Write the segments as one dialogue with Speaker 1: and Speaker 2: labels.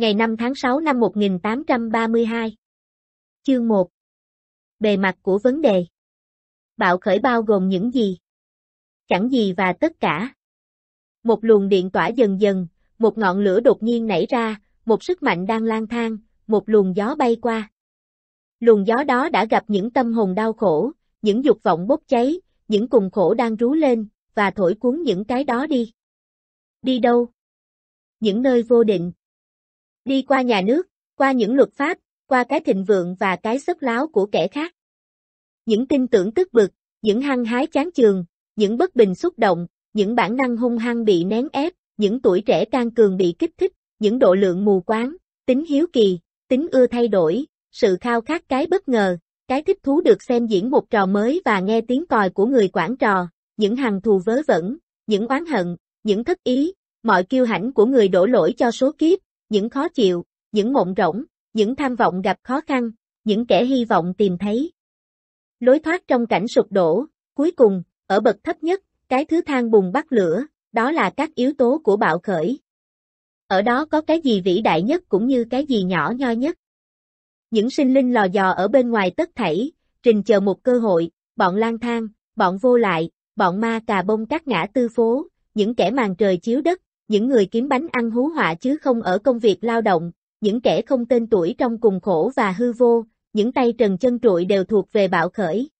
Speaker 1: ngày 5 tháng 6 năm 1832. Chương 1 Bề mặt của vấn đề Bạo khởi bao gồm những gì? Chẳng gì và tất cả. Một luồng điện tỏa dần dần, một ngọn lửa đột nhiên nảy ra, một sức mạnh đang lang thang, một luồng gió bay qua. Luồng gió đó đã gặp những tâm hồn đau khổ, những dục vọng bốc cháy, những cùng khổ đang rú lên, và thổi cuốn những cái đó đi. Đi đâu? Những nơi vô định, đi qua nhà nước, qua những luật pháp, qua cái thịnh vượng và cái xấp láo của kẻ khác. Những tin tưởng tức bực, những hăng hái chán chường, những bất bình xúc động, những bản năng hung hăng bị nén ép, những tuổi trẻ can cường bị kích thích, những độ lượng mù quáng, tính hiếu kỳ, tính ưa thay đổi, sự khao khát cái bất ngờ, cái thích thú được xem diễn một trò mới và nghe tiếng còi của người quản trò, những hằng thù vớ vẩn, những oán hận, những thất ý, mọi kiêu hãnh của người đổ lỗi cho số kiếp, những khó chịu, những mộng rỗng, những tham vọng gặp khó khăn, những kẻ hy vọng tìm thấy. Lối thoát trong cảnh sụp đổ, cuối cùng, ở bậc thấp nhất, cái thứ thang bùng bắt lửa, đó là các yếu tố của bạo khởi. Ở đó có cái gì vĩ đại nhất cũng như cái gì nhỏ nho nhất. Những sinh linh lò dò ở bên ngoài tất thảy, trình chờ một cơ hội, bọn lang thang, bọn vô lại, bọn ma cà bông các ngã tư phố, những kẻ màn trời chiếu đất, những người kiếm bánh ăn hú họa chứ không ở công việc lao động, những kẻ không tên tuổi trong cùng khổ và hư vô, những tay trần chân trụi đều thuộc về bạo khởi.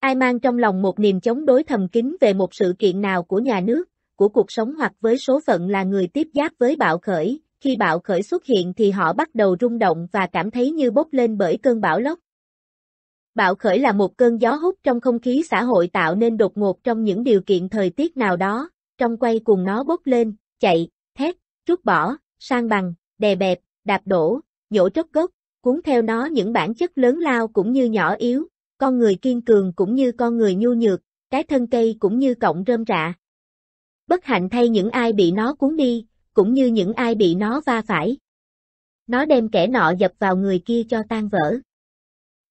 Speaker 1: Ai mang trong lòng một niềm chống đối thầm kín về một sự kiện nào của nhà nước, của cuộc sống hoặc với số phận là người tiếp giáp với bạo khởi, khi bạo khởi xuất hiện thì họ bắt đầu rung động và cảm thấy như bốc lên bởi cơn bão lốc. Bạo khởi là một cơn gió hút trong không khí xã hội tạo nên đột ngột trong những điều kiện thời tiết nào đó, trong quay cùng nó bốc lên, chạy, thét, rút bỏ, sang bằng, đè bẹp, đạp đổ, nhổ tróc gốc, cuốn theo nó những bản chất lớn lao cũng như nhỏ yếu, con người kiên cường cũng như con người nhu nhược, cái thân cây cũng như cọng rơm rạ. Bất hạnh thay những ai bị nó cuốn đi, cũng như những ai bị nó va phải. Nó đem kẻ nọ dập vào người kia cho tan vỡ.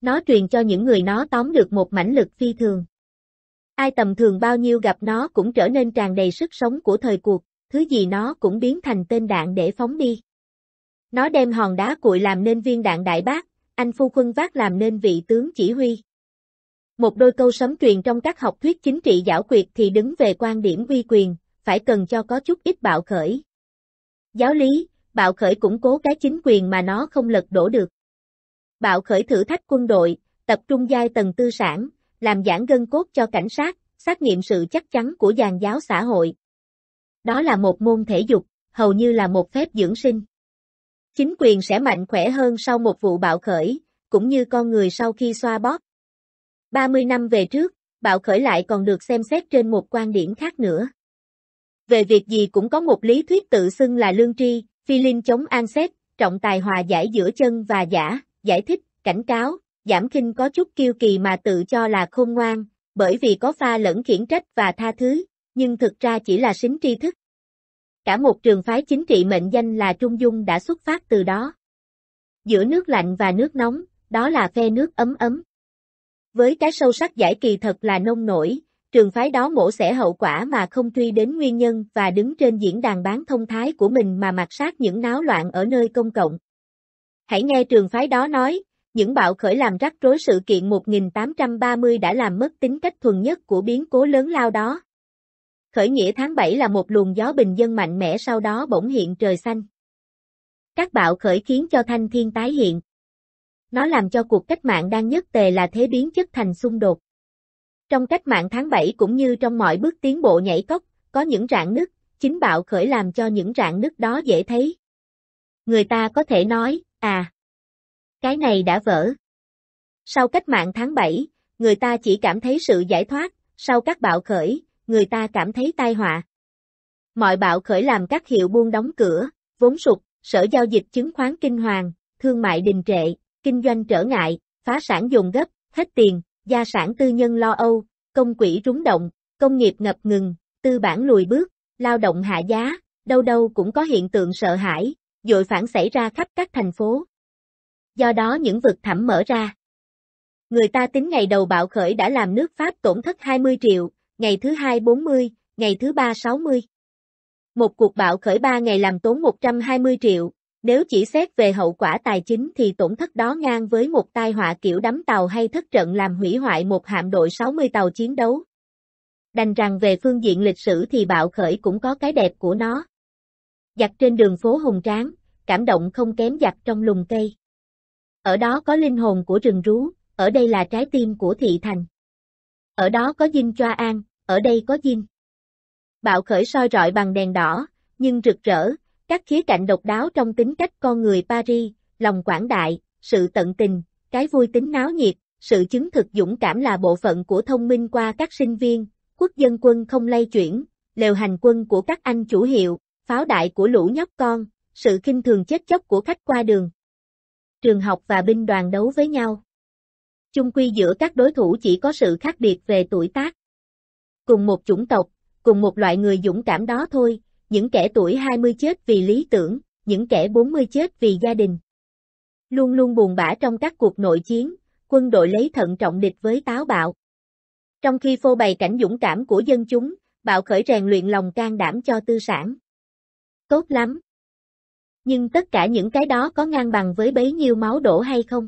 Speaker 1: Nó truyền cho những người nó tóm được một mãnh lực phi thường. Ai tầm thường bao nhiêu gặp nó cũng trở nên tràn đầy sức sống của thời cuộc thứ gì nó cũng biến thành tên đạn để phóng đi. Nó đem hòn đá cuội làm nên viên đạn đại bác, anh phu quân vác làm nên vị tướng chỉ huy. Một đôi câu sấm truyền trong các học thuyết chính trị giảo quyệt thì đứng về quan điểm uy quyền, phải cần cho có chút ít bạo khởi. Giáo lý, bạo khởi củng cố cái chính quyền mà nó không lật đổ được. Bạo khởi thử thách quân đội, tập trung giai tầng tư sản, làm giãn gân cốt cho cảnh sát, xác nghiệm sự chắc chắn của giàn giáo xã hội. Đó là một môn thể dục, hầu như là một phép dưỡng sinh. Chính quyền sẽ mạnh khỏe hơn sau một vụ bạo khởi, cũng như con người sau khi xoa bóp. 30 năm về trước, bạo khởi lại còn được xem xét trên một quan điểm khác nữa. Về việc gì cũng có một lý thuyết tự xưng là lương tri, phi linh chống an xét, trọng tài hòa giải giữa chân và giả, giải thích, cảnh cáo, giảm khinh có chút kiêu kỳ mà tự cho là khôn ngoan, bởi vì có pha lẫn khiển trách và tha thứ, nhưng thực ra chỉ là xính tri thức. Cả một trường phái chính trị mệnh danh là Trung Dung đã xuất phát từ đó. Giữa nước lạnh và nước nóng, đó là phe nước ấm ấm. Với cái sâu sắc giải kỳ thật là nông nổi, trường phái đó mổ xẻ hậu quả mà không truy đến nguyên nhân và đứng trên diễn đàn bán thông thái của mình mà mặc sát những náo loạn ở nơi công cộng. Hãy nghe trường phái đó nói, những bạo khởi làm rắc rối sự kiện 1830 đã làm mất tính cách thuần nhất của biến cố lớn lao đó. Khởi nghĩa tháng 7 là một luồng gió bình dân mạnh mẽ sau đó bỗng hiện trời xanh. Các bạo khởi khiến cho thanh thiên tái hiện. Nó làm cho cuộc cách mạng đang nhất tề là thế biến chất thành xung đột. Trong cách mạng tháng 7 cũng như trong mọi bước tiến bộ nhảy cốc, có những rạn nứt, chính bạo khởi làm cho những rạn nứt đó dễ thấy. Người ta có thể nói, à, cái này đã vỡ. Sau cách mạng tháng 7, người ta chỉ cảm thấy sự giải thoát, sau các bạo khởi, người ta cảm thấy tai họa. Mọi bạo khởi làm các hiệu buôn đóng cửa, vốn sụt, sở giao dịch chứng khoán kinh hoàng, thương mại đình trệ, kinh doanh trở ngại, phá sản dồn gấp, hết tiền, gia sản tư nhân lo âu, công quỹ rúng động, công nghiệp ngập ngừng, tư bản lùi bước, lao động hạ giá, đâu đâu cũng có hiện tượng sợ hãi, dội phản xảy ra khắp các thành phố. Do đó những vực thẳm mở ra. Người ta tính ngày đầu bạo khởi đã làm nước Pháp tổn thất 20 triệu, ngày thứ hai 40, ngày thứ ba 60. Một cuộc bạo khởi 3 ngày làm tốn 120 triệu, nếu chỉ xét về hậu quả tài chính thì tổn thất đó ngang với một tai họa kiểu đắm tàu hay thất trận làm hủy hoại một hạm đội 60 tàu chiến đấu. Đành rằng về phương diện lịch sử thì bạo khởi cũng có cái đẹp của nó. Giặc trên đường phố hùng tráng, cảm động không kém giặc trong lùng cây. Ở đó có linh hồn của rừng rú, ở đây là trái tim của thị thành. Ở đó có dinh choa an, ở đây có diêm. Bạo khởi soi rọi bằng đèn đỏ, nhưng rực rỡ, các khía cạnh độc đáo trong tính cách con người Paris, lòng quảng đại, sự tận tình, cái vui tính náo nhiệt, sự chứng thực dũng cảm là bộ phận của thông minh qua các sinh viên, quốc dân quân không lay chuyển, lều hành quân của các anh chủ hiệu, pháo đại của lũ nhóc con, sự kinh thường chết chóc của khách qua đường. Trường học và binh đoàn đấu với nhau. Chung quy giữa các đối thủ chỉ có sự khác biệt về tuổi tác cùng một chủng tộc, cùng một loại người dũng cảm đó thôi, những kẻ tuổi 20 chết vì lý tưởng, những kẻ 40 chết vì gia đình. Luôn luôn buồn bã trong các cuộc nội chiến, quân đội lấy thận trọng địch với táo bạo. Trong khi phô bày cảnh dũng cảm của dân chúng, bạo khởi rèn luyện lòng can đảm cho tư sản. Tốt lắm. Nhưng tất cả những cái đó có ngang bằng với bấy nhiêu máu đổ hay không?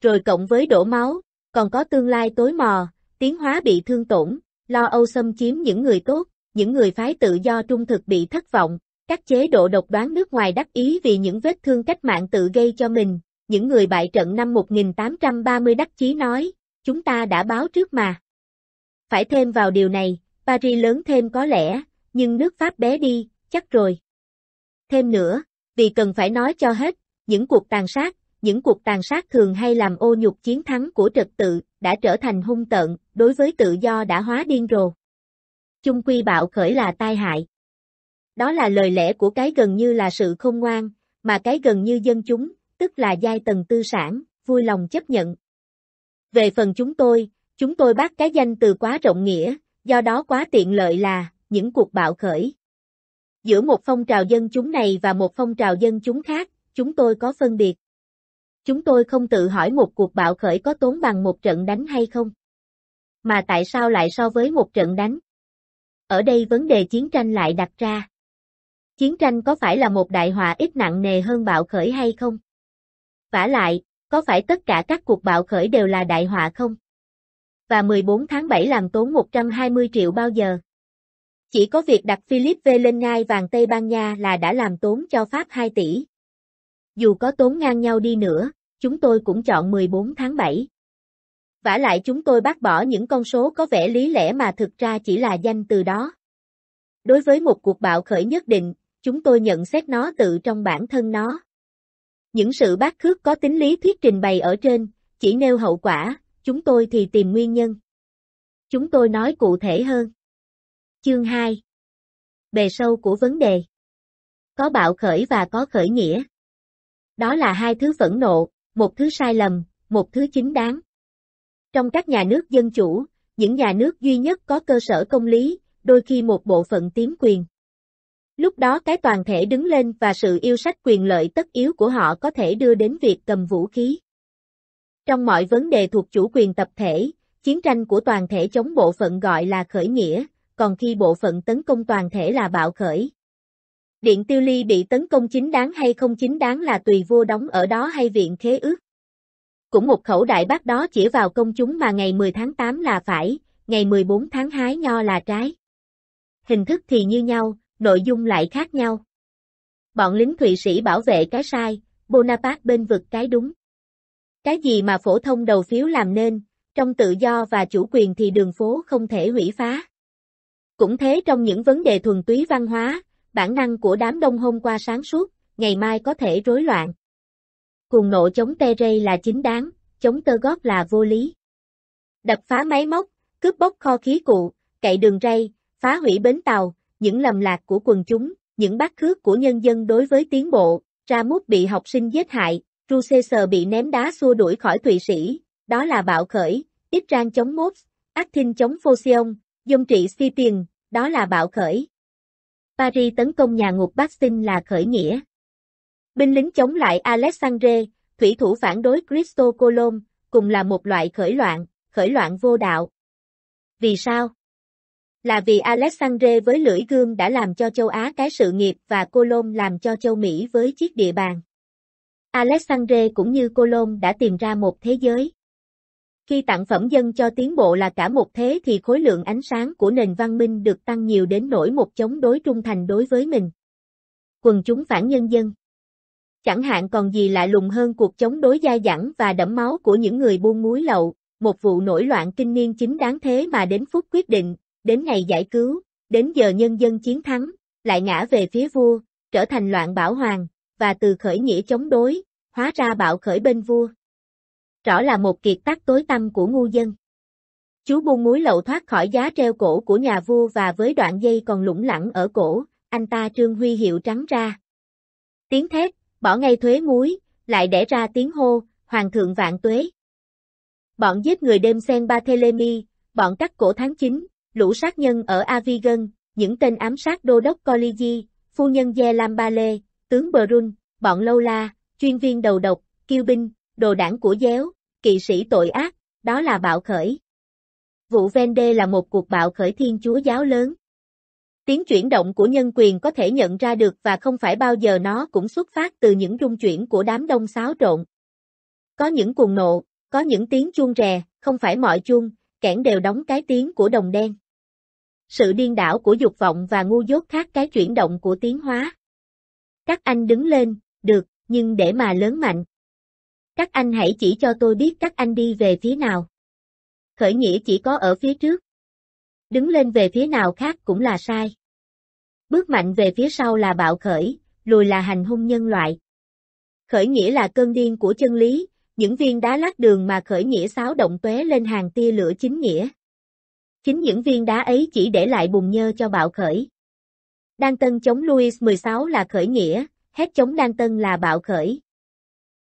Speaker 1: Rồi cộng với đổ máu, còn có tương lai tối mò, tiến hóa bị thương tổn, lo âu xâm chiếm những người tốt, những người phái tự do trung thực bị thất vọng, các chế độ độc đoán nước ngoài đắc ý vì những vết thương cách mạng tự gây cho mình, những người bại trận năm 1830 đắc chí nói, chúng ta đã báo trước mà. Phải thêm vào điều này, Paris lớn thêm có lẽ, nhưng nước Pháp bé đi, chắc rồi. Thêm nữa, vì cần phải nói cho hết, những cuộc tàn sát, những cuộc tàn sát thường hay làm ô nhục chiến thắng của trật tự, đã trở thành hung tận đối với tự do đã hóa điên rồ. Chung quy bạo khởi là tai hại. Đó là lời lẽ của cái gần như là sự không ngoan, mà cái gần như dân chúng, tức là giai tầng tư sản, vui lòng chấp nhận. Về phần chúng tôi, chúng tôi bắt cái danh từ quá rộng nghĩa, do đó quá tiện lợi là, những cuộc bạo khởi. Giữa một phong trào dân chúng này và một phong trào dân chúng khác, chúng tôi có phân biệt. Chúng tôi không tự hỏi một cuộc bạo khởi có tốn bằng một trận đánh hay không. Mà tại sao lại so với một trận đánh? Ở đây vấn đề chiến tranh lại đặt ra. Chiến tranh có phải là một đại họa ít nặng nề hơn bạo khởi hay không? Vả lại, có phải tất cả các cuộc bạo khởi đều là đại họa không? Và 14 tháng 7 làm tốn 120 triệu bao giờ? Chỉ có việc đặt Philip V lên ngai vàng Tây Ban Nha là đã làm tốn cho Pháp 2 tỷ. Dù có tốn ngang nhau đi nữa, chúng tôi cũng chọn 14 tháng 7. Vả lại chúng tôi bác bỏ những con số có vẻ lý lẽ mà thực ra chỉ là danh từ đó. Đối với một cuộc bạo khởi nhất định, chúng tôi nhận xét nó tự trong bản thân nó. Những sự bác khước có tính lý thuyết trình bày ở trên, chỉ nêu hậu quả, chúng tôi thì tìm nguyên nhân. Chúng tôi nói cụ thể hơn. Chương 2 Bề sâu của vấn đề Có bạo khởi và có khởi nghĩa đó là hai thứ phẫn nộ, một thứ sai lầm, một thứ chính đáng. Trong các nhà nước dân chủ, những nhà nước duy nhất có cơ sở công lý, đôi khi một bộ phận tiếm quyền. Lúc đó cái toàn thể đứng lên và sự yêu sách quyền lợi tất yếu của họ có thể đưa đến việc cầm vũ khí. Trong mọi vấn đề thuộc chủ quyền tập thể, chiến tranh của toàn thể chống bộ phận gọi là khởi nghĩa, còn khi bộ phận tấn công toàn thể là bạo khởi, Điện tiêu ly bị tấn công chính đáng hay không chính đáng là tùy vua đóng ở đó hay viện khế ước. Cũng một khẩu đại bác đó chỉ vào công chúng mà ngày 10 tháng 8 là phải, ngày 14 tháng hái nho là trái. Hình thức thì như nhau, nội dung lại khác nhau. Bọn lính Thụy Sĩ bảo vệ cái sai, Bonaparte bên vực cái đúng. Cái gì mà phổ thông đầu phiếu làm nên, trong tự do và chủ quyền thì đường phố không thể hủy phá. Cũng thế trong những vấn đề thuần túy văn hóa, bản năng của đám đông hôm qua sáng suốt, ngày mai có thể rối loạn. Cuồng nộ chống tê rây là chính đáng, chống tơ gót là vô lý. Đập phá máy móc, cướp bóc kho khí cụ, cậy đường ray, phá hủy bến tàu, những lầm lạc của quần chúng, những bác khước của nhân dân đối với tiến bộ, ra mút bị học sinh giết hại, Rusesser bị ném đá xua đuổi khỏi Thụy Sĩ, đó là bạo khởi, Israel chống Mốt, Athin chống Phocion, dân trị Scythian, đó là bạo khởi. Paris tấn công nhà ngục Bastin là khởi nghĩa. Binh lính chống lại Alexandre, thủy thủ phản đối Cristo Colom, cùng là một loại khởi loạn, khởi loạn vô đạo. Vì sao? Là vì Alexandre với lưỡi gươm đã làm cho châu Á cái sự nghiệp và Colom làm cho châu Mỹ với chiếc địa bàn. Alexandre cũng như Colom đã tìm ra một thế giới. Khi tặng phẩm dân cho tiến bộ là cả một thế thì khối lượng ánh sáng của nền văn minh được tăng nhiều đến nỗi một chống đối trung thành đối với mình. Quần chúng phản nhân dân Chẳng hạn còn gì lạ lùng hơn cuộc chống đối dai dẳng và đẫm máu của những người buôn muối lậu, một vụ nổi loạn kinh niên chính đáng thế mà đến phút quyết định, đến ngày giải cứu, đến giờ nhân dân chiến thắng, lại ngã về phía vua, trở thành loạn bảo hoàng, và từ khởi nghĩa chống đối, hóa ra bạo khởi bên vua rõ là một kiệt tác tối tăm của ngu dân. Chú buông muối lậu thoát khỏi giá treo cổ của nhà vua và với đoạn dây còn lủng lẳng ở cổ, anh ta trương huy hiệu trắng ra. Tiếng thét, bỏ ngay thuế muối, lại đẻ ra tiếng hô, hoàng thượng vạn tuế. Bọn giết người đêm sen ba Barthélemy, bọn cắt cổ tháng 9, lũ sát nhân ở Avigan, những tên ám sát đô đốc Coligi, phu nhân Ye Lambale, tướng Brun, bọn Lola, chuyên viên đầu độc, kiêu binh, đồ đảng của déo, kỵ sĩ tội ác, đó là bạo khởi. Vụ Vende là một cuộc bạo khởi thiên chúa giáo lớn. Tiếng chuyển động của nhân quyền có thể nhận ra được và không phải bao giờ nó cũng xuất phát từ những rung chuyển của đám đông xáo trộn. Có những cuồng nộ, có những tiếng chuông rè, không phải mọi chuông, kẻn đều đóng cái tiếng của đồng đen. Sự điên đảo của dục vọng và ngu dốt khác cái chuyển động của tiến hóa. Các anh đứng lên, được, nhưng để mà lớn mạnh, các anh hãy chỉ cho tôi biết các anh đi về phía nào. Khởi nghĩa chỉ có ở phía trước. Đứng lên về phía nào khác cũng là sai. Bước mạnh về phía sau là bạo khởi, lùi là hành hung nhân loại. Khởi nghĩa là cơn điên của chân lý, những viên đá lát đường mà khởi nghĩa xáo động tuế lên hàng tia lửa chính nghĩa. Chính những viên đá ấy chỉ để lại bùn nhơ cho bạo khởi. Đan Tân chống Louis 16 là khởi nghĩa, hết chống Đan Tân là bạo khởi.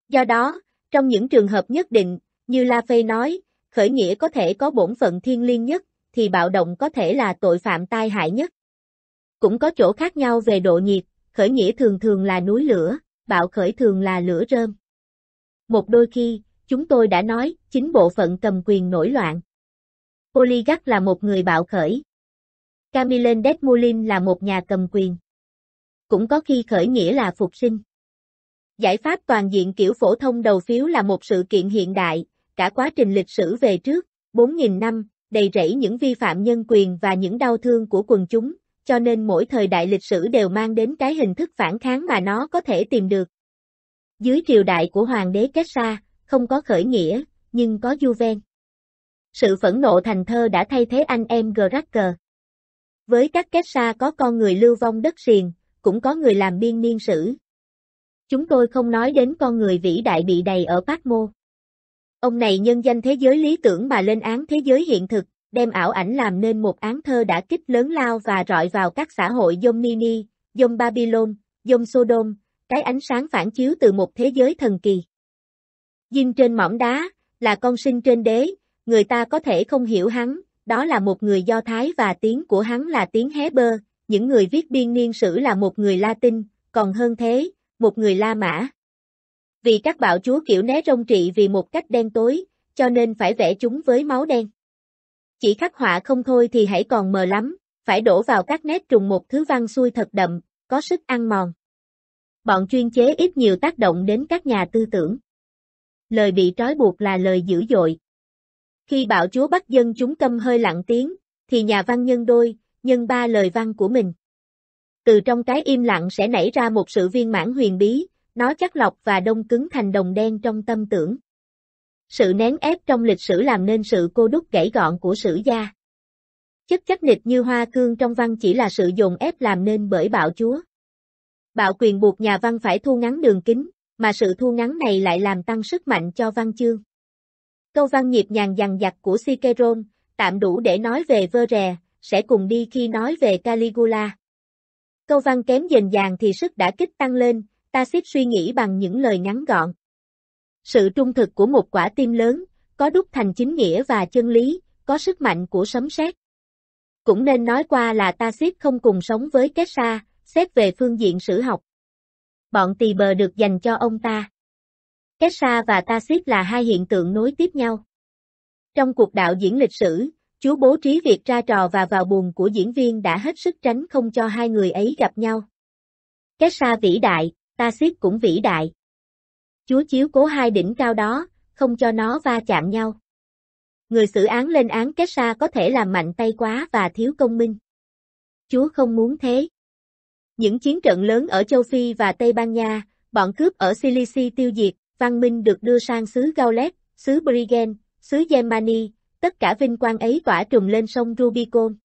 Speaker 1: Do đó, trong những trường hợp nhất định, như La Phê nói, khởi nghĩa có thể có bổn phận thiên liêng nhất, thì bạo động có thể là tội phạm tai hại nhất. Cũng có chỗ khác nhau về độ nhiệt, khởi nghĩa thường thường là núi lửa, bạo khởi thường là lửa rơm. Một đôi khi, chúng tôi đã nói, chính bộ phận cầm quyền nổi loạn. Polygat là một người bạo khởi. Camille Desmoulins là một nhà cầm quyền. Cũng có khi khởi nghĩa là phục sinh. Giải pháp toàn diện kiểu phổ thông đầu phiếu là một sự kiện hiện đại, cả quá trình lịch sử về trước, 4.000 năm, đầy rẫy những vi phạm nhân quyền và những đau thương của quần chúng, cho nên mỗi thời đại lịch sử đều mang đến cái hình thức phản kháng mà nó có thể tìm được. Dưới triều đại của Hoàng đế Kessa, không có khởi nghĩa, nhưng có du ven. Sự phẫn nộ thành thơ đã thay thế anh em Gracker. Với các Kessa có con người lưu vong đất riền, cũng có người làm biên niên sử, chúng tôi không nói đến con người vĩ đại bị đầy ở Park Mô. Ông này nhân danh thế giới lý tưởng mà lên án thế giới hiện thực, đem ảo ảnh làm nên một án thơ đã kích lớn lao và rọi vào các xã hội dông Nini, dông Babylon, dông Sodom, cái ánh sáng phản chiếu từ một thế giới thần kỳ. Dinh trên mỏm đá, là con sinh trên đế, người ta có thể không hiểu hắn, đó là một người Do Thái và tiếng của hắn là tiếng Hé Bơ, những người viết biên niên sử là một người Latin, còn hơn thế, một người La Mã. Vì các bạo chúa kiểu né rong trị vì một cách đen tối, cho nên phải vẽ chúng với máu đen. Chỉ khắc họa không thôi thì hãy còn mờ lắm, phải đổ vào các nét trùng một thứ văn xuôi thật đậm, có sức ăn mòn. Bọn chuyên chế ít nhiều tác động đến các nhà tư tưởng. Lời bị trói buộc là lời dữ dội. Khi bạo chúa bắt dân chúng tâm hơi lặng tiếng, thì nhà văn nhân đôi, nhân ba lời văn của mình. Từ trong cái im lặng sẽ nảy ra một sự viên mãn huyền bí, nó chắc lọc và đông cứng thành đồng đen trong tâm tưởng. Sự nén ép trong lịch sử làm nên sự cô đúc gãy gọn của sử gia. Chất chất nịch như hoa cương trong văn chỉ là sự dồn ép làm nên bởi bạo chúa. Bạo quyền buộc nhà văn phải thu ngắn đường kính, mà sự thu ngắn này lại làm tăng sức mạnh cho văn chương. Câu văn nhịp nhàng dằn dặt của Ciceron, tạm đủ để nói về vơ rè, sẽ cùng đi khi nói về Caligula. Câu văn kém dền dàng thì sức đã kích tăng lên, ta xít suy nghĩ bằng những lời ngắn gọn. Sự trung thực của một quả tim lớn, có đúc thành chính nghĩa và chân lý, có sức mạnh của sấm sét. Cũng nên nói qua là ta xít không cùng sống với kết xa, xét về phương diện sử học. Bọn tỳ bờ được dành cho ông ta. Kết xa và ta xít là hai hiện tượng nối tiếp nhau. Trong cuộc đạo diễn lịch sử, Chú bố trí việc ra trò và vào buồn của diễn viên đã hết sức tránh không cho hai người ấy gặp nhau. Kessa vĩ đại, ta siết cũng vĩ đại. Chúa chiếu cố hai đỉnh cao đó, không cho nó va chạm nhau. Người xử án lên án Kessa có thể làm mạnh tay quá và thiếu công minh. Chúa không muốn thế. Những chiến trận lớn ở châu Phi và Tây Ban Nha, bọn cướp ở Sicily tiêu diệt, văn minh được đưa sang xứ Gaulet, xứ Brigen, xứ Germany, tất cả vinh quang ấy tỏa trùm lên sông Rubicon.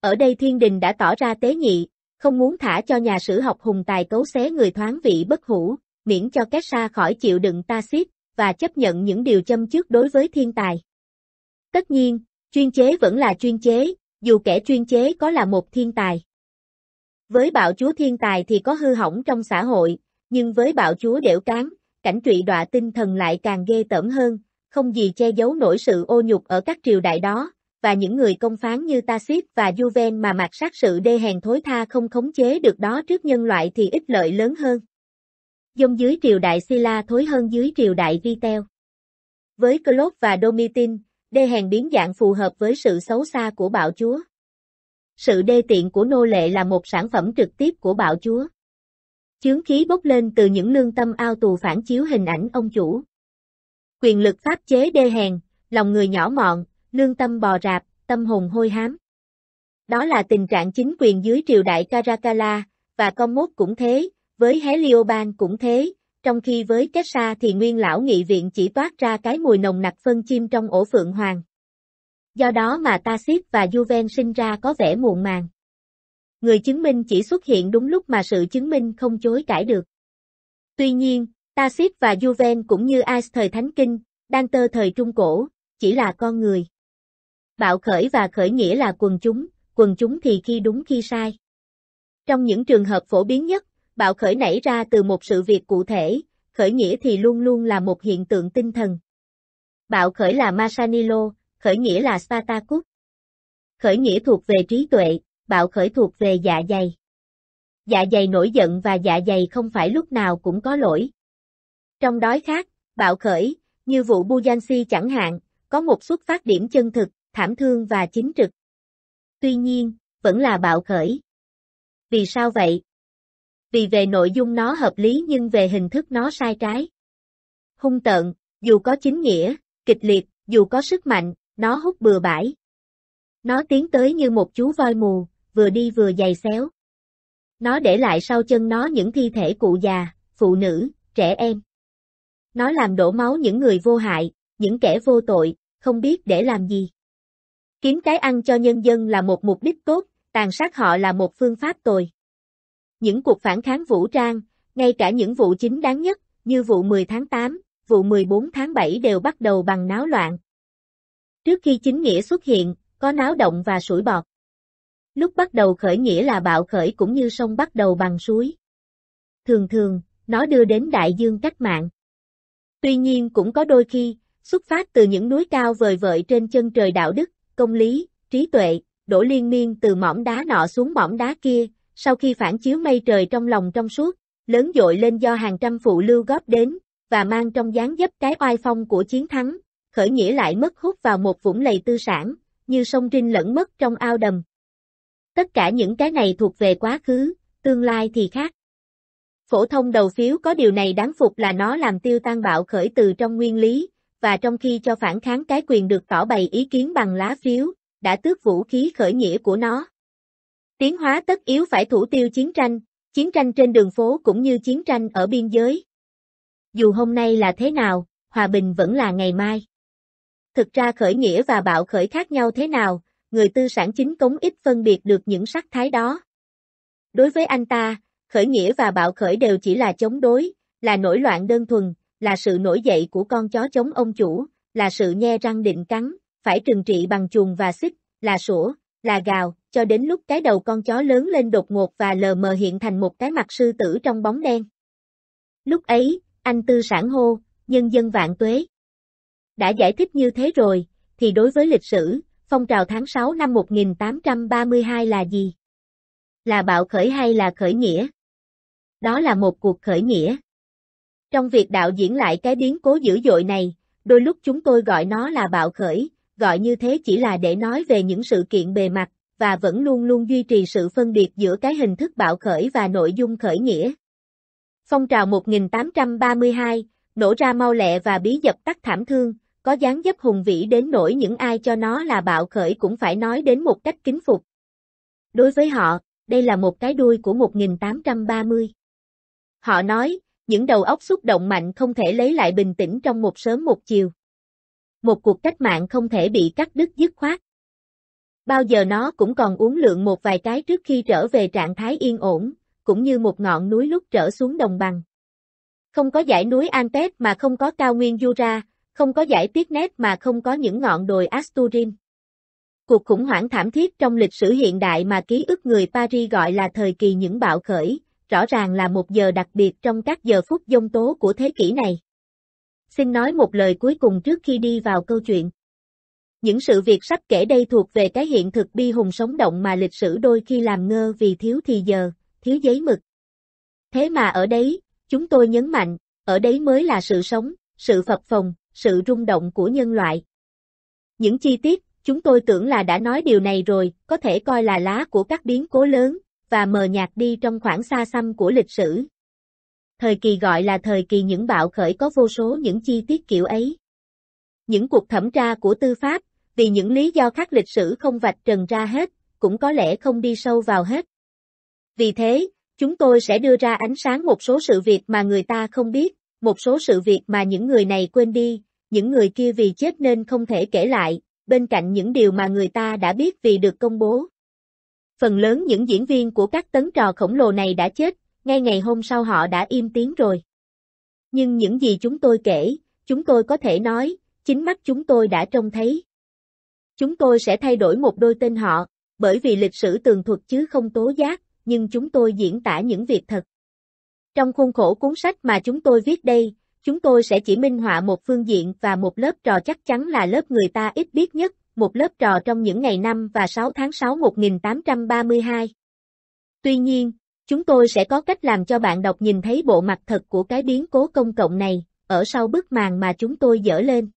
Speaker 1: Ở đây thiên đình đã tỏ ra tế nhị, không muốn thả cho nhà sử học hùng tài cấu xé người thoáng vị bất hủ, miễn cho các xa khỏi chịu đựng ta xiết, và chấp nhận những điều châm trước đối với thiên tài. Tất nhiên, chuyên chế vẫn là chuyên chế, dù kẻ chuyên chế có là một thiên tài. Với bạo chúa thiên tài thì có hư hỏng trong xã hội, nhưng với bạo chúa đẻo cán, cảnh trụy đọa tinh thần lại càng ghê tởm hơn, không gì che giấu nổi sự ô nhục ở các triều đại đó, và những người công phán như Tacit và Juven mà mặt sát sự đê hèn thối tha không khống chế được đó trước nhân loại thì ích lợi lớn hơn. Dông dưới triều đại Sila thối hơn dưới triều đại Viteo. Với Clot và Domitin, đê hèn biến dạng phù hợp với sự xấu xa của bạo chúa. Sự đê tiện của nô lệ là một sản phẩm trực tiếp của bạo chúa. Chướng khí bốc lên từ những lương tâm ao tù phản chiếu hình ảnh ông chủ quyền lực pháp chế đê hèn, lòng người nhỏ mọn, lương tâm bò rạp, tâm hồn hôi hám. Đó là tình trạng chính quyền dưới triều đại Caracalla, và con mốt cũng thế, với Helioban cũng thế, trong khi với cách thì nguyên lão nghị viện chỉ toát ra cái mùi nồng nặc phân chim trong ổ phượng hoàng. Do đó mà Tacit và Juven sinh ra có vẻ muộn màng. Người chứng minh chỉ xuất hiện đúng lúc mà sự chứng minh không chối cãi được. Tuy nhiên, Tasip và Juven cũng như Ice thời Thánh Kinh, Dante thời Trung Cổ, chỉ là con người. Bạo khởi và khởi nghĩa là quần chúng, quần chúng thì khi đúng khi sai. Trong những trường hợp phổ biến nhất, bạo khởi nảy ra từ một sự việc cụ thể, khởi nghĩa thì luôn luôn là một hiện tượng tinh thần. Bạo khởi là Masanilo, khởi nghĩa là Spartacus. Khởi nghĩa thuộc về trí tuệ, bạo khởi thuộc về dạ dày. Dạ dày nổi giận và dạ dày không phải lúc nào cũng có lỗi, trong đói khát, bạo khởi, như vụ Bujansi chẳng hạn, có một xuất phát điểm chân thực, thảm thương và chính trực. Tuy nhiên, vẫn là bạo khởi. Vì sao vậy? Vì về nội dung nó hợp lý nhưng về hình thức nó sai trái. Hung tợn, dù có chính nghĩa, kịch liệt, dù có sức mạnh, nó hút bừa bãi. Nó tiến tới như một chú voi mù, vừa đi vừa giày xéo. Nó để lại sau chân nó những thi thể cụ già, phụ nữ, trẻ em. Nó làm đổ máu những người vô hại, những kẻ vô tội, không biết để làm gì. Kiếm cái ăn cho nhân dân là một mục đích tốt, tàn sát họ là một phương pháp tồi. Những cuộc phản kháng vũ trang, ngay cả những vụ chính đáng nhất, như vụ 10 tháng 8, vụ 14 tháng 7 đều bắt đầu bằng náo loạn. Trước khi chính nghĩa xuất hiện, có náo động và sủi bọt. Lúc bắt đầu khởi nghĩa là bạo khởi cũng như sông bắt đầu bằng suối. Thường thường, nó đưa đến đại dương cách mạng. Tuy nhiên cũng có đôi khi, xuất phát từ những núi cao vời vợi trên chân trời đạo đức, công lý, trí tuệ, đổ liên miên từ mỏm đá nọ xuống mỏm đá kia, sau khi phản chiếu mây trời trong lòng trong suốt, lớn dội lên do hàng trăm phụ lưu góp đến, và mang trong dáng dấp cái oai phong của chiến thắng, khởi nghĩa lại mất hút vào một vũng lầy tư sản, như sông Trinh lẫn mất trong ao đầm. Tất cả những cái này thuộc về quá khứ, tương lai thì khác. Phổ thông đầu phiếu có điều này đáng phục là nó làm tiêu tan bạo khởi từ trong nguyên lý, và trong khi cho phản kháng cái quyền được tỏ bày ý kiến bằng lá phiếu, đã tước vũ khí khởi nghĩa của nó. Tiến hóa tất yếu phải thủ tiêu chiến tranh, chiến tranh trên đường phố cũng như chiến tranh ở biên giới. Dù hôm nay là thế nào, hòa bình vẫn là ngày mai. Thực ra khởi nghĩa và bạo khởi khác nhau thế nào, người tư sản chính cống ít phân biệt được những sắc thái đó. Đối với anh ta, khởi nghĩa và bạo khởi đều chỉ là chống đối, là nổi loạn đơn thuần, là sự nổi dậy của con chó chống ông chủ, là sự nhe răng định cắn, phải trừng trị bằng chuồng và xích, là sủa, là gào, cho đến lúc cái đầu con chó lớn lên đột ngột và lờ mờ hiện thành một cái mặt sư tử trong bóng đen. Lúc ấy, anh tư sản hô, nhân dân vạn tuế. Đã giải thích như thế rồi, thì đối với lịch sử, phong trào tháng 6 năm 1832 là gì? Là bạo khởi hay là khởi nghĩa? Đó là một cuộc khởi nghĩa. Trong việc đạo diễn lại cái biến cố dữ dội này, đôi lúc chúng tôi gọi nó là bạo khởi, gọi như thế chỉ là để nói về những sự kiện bề mặt, và vẫn luôn luôn duy trì sự phân biệt giữa cái hình thức bạo khởi và nội dung khởi nghĩa. Phong trào 1832, nổ ra mau lẹ và bí dập tắt thảm thương, có dáng dấp hùng vĩ đến nỗi những ai cho nó là bạo khởi cũng phải nói đến một cách kính phục. Đối với họ, đây là một cái đuôi của 1830. Họ nói, những đầu óc xúc động mạnh không thể lấy lại bình tĩnh trong một sớm một chiều. Một cuộc cách mạng không thể bị cắt đứt dứt khoát. Bao giờ nó cũng còn uống lượng một vài cái trước khi trở về trạng thái yên ổn, cũng như một ngọn núi lúc trở xuống đồng bằng. Không có dãy núi Antes mà không có cao nguyên Jura, không có dãy Tignet mà không có những ngọn đồi Asturin. Cuộc khủng hoảng thảm thiết trong lịch sử hiện đại mà ký ức người Paris gọi là thời kỳ những bạo khởi, rõ ràng là một giờ đặc biệt trong các giờ phút dông tố của thế kỷ này. Xin nói một lời cuối cùng trước khi đi vào câu chuyện. Những sự việc sắp kể đây thuộc về cái hiện thực bi hùng sống động mà lịch sử đôi khi làm ngơ vì thiếu thì giờ, thiếu giấy mực. Thế mà ở đấy, chúng tôi nhấn mạnh, ở đấy mới là sự sống, sự phập phồng, sự rung động của nhân loại. Những chi tiết, Chúng tôi tưởng là đã nói điều này rồi, có thể coi là lá của các biến cố lớn, và mờ nhạt đi trong khoảng xa xăm của lịch sử. Thời kỳ gọi là thời kỳ những bạo khởi có vô số những chi tiết kiểu ấy. Những cuộc thẩm tra của tư pháp, vì những lý do khác lịch sử không vạch trần ra hết, cũng có lẽ không đi sâu vào hết. Vì thế, chúng tôi sẽ đưa ra ánh sáng một số sự việc mà người ta không biết, một số sự việc mà những người này quên đi, những người kia vì chết nên không thể kể lại, bên cạnh những điều mà người ta đã biết vì được công bố. Phần lớn những diễn viên của các tấn trò khổng lồ này đã chết, ngay ngày hôm sau họ đã im tiếng rồi. Nhưng những gì chúng tôi kể, chúng tôi có thể nói, chính mắt chúng tôi đã trông thấy. Chúng tôi sẽ thay đổi một đôi tên họ, bởi vì lịch sử tường thuật chứ không tố giác, nhưng chúng tôi diễn tả những việc thật. Trong khuôn khổ cuốn sách mà chúng tôi viết đây, chúng tôi sẽ chỉ minh họa một phương diện và một lớp trò chắc chắn là lớp người ta ít biết nhất, một lớp trò trong những ngày 5 và 6 tháng 6 1832. Tuy nhiên, chúng tôi sẽ có cách làm cho bạn đọc nhìn thấy bộ mặt thật của cái biến cố công cộng này, ở sau bức màn mà chúng tôi dỡ lên.